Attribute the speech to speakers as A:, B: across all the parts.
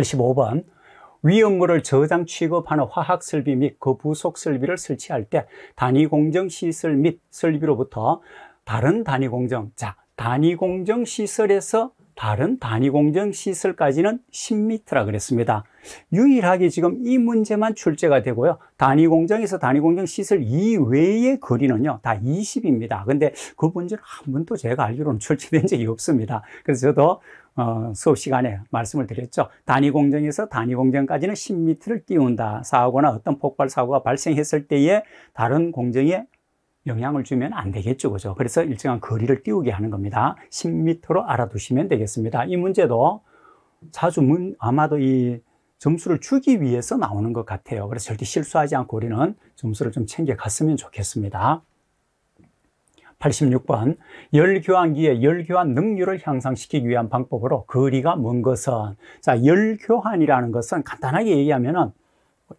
A: 85번 위험물을 저장 취급하는 화학 설비 및 그 부속 설비를 설치할 때 단위 공정 시설 및 설비로부터 다른 단위 공정, 자, 단위 공정 시설에서 다른 단위 공정 시설까지는 10m라 그랬습니다. 유일하게 지금 이 문제만 출제가 되고요. 단위 공정에서 단위 공정 시설 이외의 거리는요. 다 20입니다. 근데 그 문제는 한 번도 제가 알기로는 출제된 적이 없습니다. 그래서 저도 어, 수업 시간에 말씀을 드렸죠. 단위 공정에서 단위 공정까지는 10m를 띄운다. 사고나 어떤 폭발 사고가 발생했을 때에 다른 공정에 영향을 주면 안 되겠죠. 그죠? 그래서 일정한 거리를 띄우게 하는 겁니다. 10m로 알아두시면 되겠습니다. 이 문제도 자주 문, 아마도 이 점수를 주기 위해서 나오는 것 같아요. 그래서 절대 실수하지 않고 우리는 점수를 좀 챙겨갔으면 좋겠습니다. 86번 열 교환기의 열 교환 능률을 향상시키기 위한 방법으로 거리가 먼 것은 자, 열 교환이라는 것은 간단하게 얘기하면은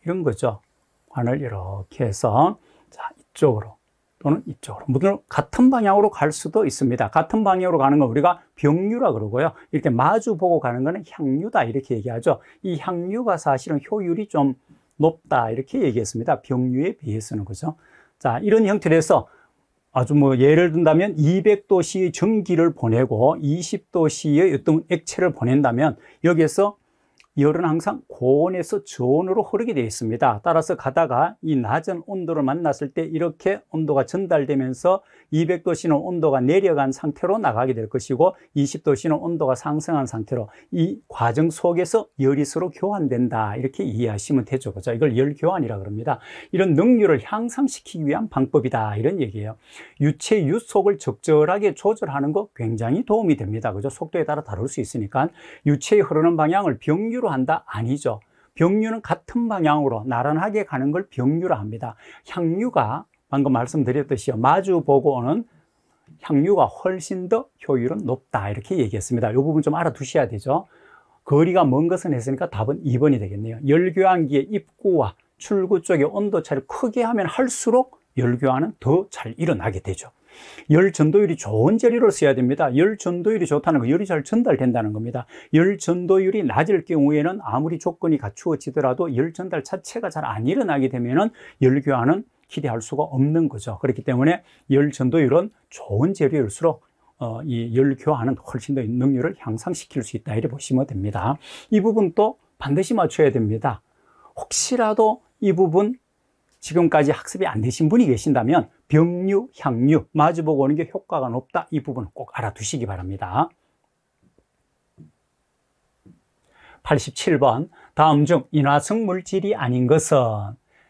A: 이런 거죠. 관을 이렇게 해서 자, 이쪽으로 또는 이쪽으로 모두 같은 방향으로 갈 수도 있습니다 같은 방향으로 가는 건 우리가 병류라 그러고요 이렇게 마주 보고 가는 거는 향류다 이렇게 얘기하죠 이 향류가 사실은 효율이 좀 높다 이렇게 얘기했습니다 병류에 비해서는 그죠 자 이런 형태로 해서 아주 뭐 예를 든다면 200도씨의 전기를 보내고 20도씨의 어떤 액체를 보낸다면 여기에서 열은 항상 고온에서 저온으로 흐르게 되어 있습니다. 따라서 가다가 이 낮은 온도를 만났을 때 이렇게 온도가 전달되면서 200도 씨는 온도가 내려간 상태로 나가게 될 것이고 20도 씨는 온도가 상승한 상태로 이 과정 속에서 열이 서로 교환된다 이렇게 이해하시면 되죠. 그죠? 이걸 열 교환이라 그럽니다. 이런 능률을 향상시키기 위한 방법이다 이런 얘기예요. 유체 유속을 적절하게 조절하는 거 굉장히 도움이 됩니다. 그죠? 속도에 따라 다를 수 있으니까 유체의 흐르는 방향을 병률 병류로 한다? 아니죠. 병류는 같은 방향으로 나란하게 가는 걸 병류라 합니다. 향유가 방금 말씀드렸듯이 마주 보고 오는 향유가 훨씬 더 효율은 높다 이렇게 얘기했습니다. 이 부분 좀 알아두셔야 되죠. 거리가 먼 것은 했으니까 답은 2번이 되겠네요. 열교환기의 입구와 출구 쪽의 온도 차를 크게 하면 할수록 열교환은 더 잘 일어나게 되죠. 열 전도율이 좋은 재료로 써야 됩니다. 열 전도율이 좋다는 건 열이 잘 전달된다는 겁니다. 열 전도율이 낮을 경우에는 아무리 조건이 갖추어지더라도 열 전달 자체가 잘 안 일어나게 되면은 열 교환은 기대할 수가 없는 거죠. 그렇기 때문에 열 전도율은 좋은 재료일수록 어, 이열 교환은 훨씬 더 능률을 향상시킬 수 있다. 이렇게 보시면 됩니다. 이 부분도 반드시 맞춰야 됩니다. 혹시라도 이 부분 지금까지 학습이 안 되신 분이 계신다면 병류, 향류 마주보고 오는 게 효과가 높다 이 부분은 꼭 알아두시기 바랍니다 87번 다음 중 인화성 물질이 아닌 것은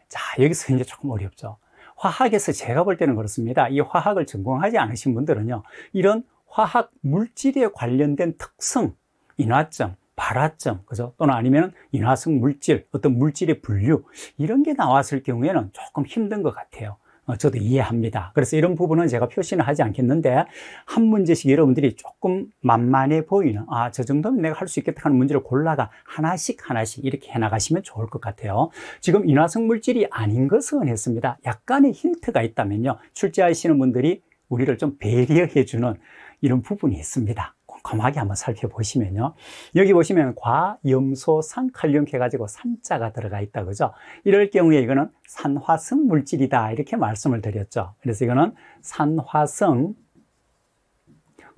A: 자 여기서 이제 조금 어렵죠 화학에서 제가 볼 때는 그렇습니다 이 화학을 전공하지 않으신 분들은요 이런 화학 물질에 관련된 특성 인화점 발화점, 그죠? 또는 아니면 인화성 물질, 어떤 물질의 분류 이런 게 나왔을 경우에는 조금 힘든 것 같아요. 어, 저도 이해합니다. 그래서 이런 부분은 제가 표시는 하지 않겠는데 한 문제씩 여러분들이 조금 만만해 보이는 아, 저 정도면 내가 할 수 있겠다 하는 문제를 골라가 하나씩 하나씩 이렇게 해나가시면 좋을 것 같아요. 지금 인화성 물질이 아닌 것은 했습니다. 약간의 힌트가 있다면요. 출제하시는 분들이 우리를 좀 배려해 주는 이런 부분이 있습니다. 꼼꼼하게 한번 살펴보시면요. 여기 보시면 과, 염소, 산, 칼륨 해가지고 산자가 들어가 있다. 그죠? 이럴 경우에 이거는 산화성 물질이다. 이렇게 말씀을 드렸죠. 그래서 이거는 산화성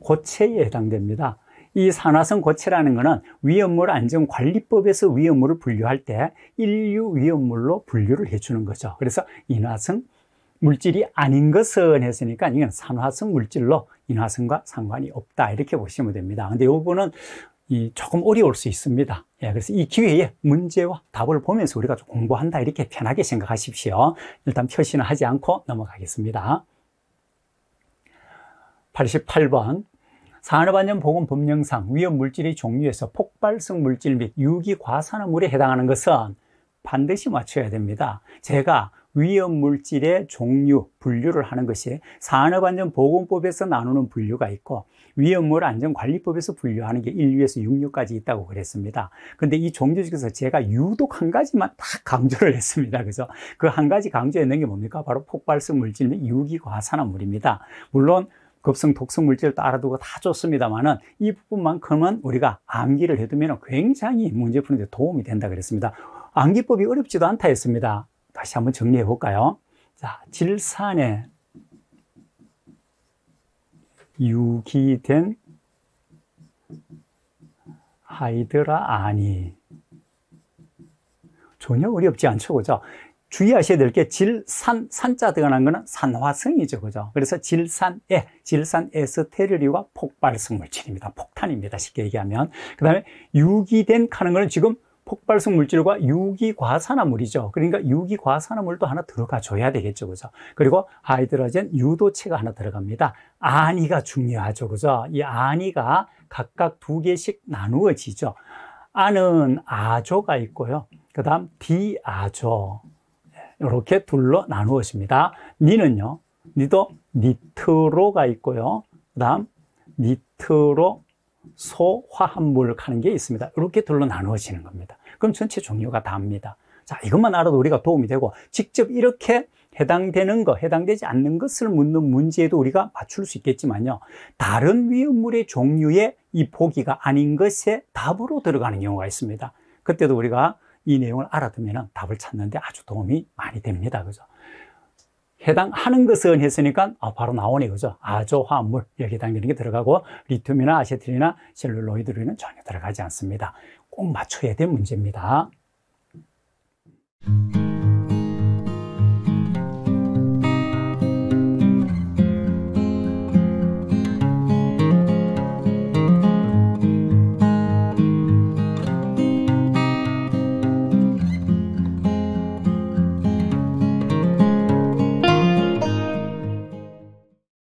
A: 고체에 해당됩니다. 이 산화성 고체라는 거는 위험물 안전관리법에서 위험물을 분류할 때 인류 위험물로 분류를 해주는 거죠. 그래서 인화성 물질이 아닌 것은 했으니까 이건 산화성 물질로 인화성과 상관이 없다 이렇게 보시면 됩니다. 근데 이 부분은 조금 어려울 수 있습니다. 예, 그래서 이 기회에 문제와 답을 보면서 우리가 좀 공부한다 이렇게 편하게 생각하십시오. 일단 표시는 하지 않고 넘어가겠습니다. 88번 산업안전보건법령상 위험물질의 종류에서 폭발성 물질 및 유기과산화물에 해당하는 것은 반드시 맞춰야 됩니다. 제가 위험 물질의 종류, 분류를 하는 것이 산업안전보건법에서 나누는 분류가 있고 위험물 안전관리법에서 분류하는 게 1류에서 6류까지 있다고 그랬습니다. 근데 이 종류 중에서 제가 유독 한 가지만 딱 강조를 했습니다. 그래서 그 한 가지 강조했는 게 뭡니까? 바로 폭발성 물질인 유기과산화물입니다. 물론 급성 독성 물질 을 따라두고 다 좋습니다만은 이 부분만큼은 우리가 암기를 해두면 굉장히 문제 푸는데 도움이 된다 그랬습니다. 암기법이 어렵지도 않다 했습니다. 다시 한번 정리해 볼까요? 자, 질산에 유기된 하이드라 아니 전혀 어렵지 않죠 그죠 주의하셔야 될 게 질산 산자 들어간 거는 산화성이죠 그죠 그래서 질산에 질산 에스테르리와 폭발성 물질입니다 폭탄입니다 쉽게 얘기하면 그 다음에 유기된 하는 거는 지금 폭발성 물질과 유기과산화물이죠. 그러니까 유기과산화물도 하나 들어가줘야 되겠죠. 그죠? 그리고 하이드로젠 유도체가 하나 들어갑니다. 아니가 중요하죠. 그죠? 이아니가 각각 두 개씩 나누어지죠. 아는 아조가 있고요. 그 다음 디아조. 이렇게 둘로 나누어집니다. 니는요. 니도 니트로가 있고요. 그 다음 니트로 소화합물 하는 게 있습니다. 이렇게 둘로 나누어지는 겁니다. 그럼 전체 종류가 다합니다 자, 이것만 알아도 우리가 도움이 되고 직접 이렇게 해당되는 거, 해당되지 않는 것을 묻는 문제에도 우리가 맞출 수 있겠지만요. 다른 위험물의 종류의 이 포기가 아닌 것에 답으로 들어가는 경우가 있습니다. 그때도 우리가 이 내용을 알아두면 답을 찾는데 아주 도움이 많이 됩니다. 그죠? 해당하는 것은 했으니까 아, 바로 나오네 그죠? 아조 화합물 여기 담기는게 들어가고 리튬이나 아세틸이나 셀룰로이드류는 전혀 들어가지 않습니다. 꼭 맞춰야 될 문제입니다.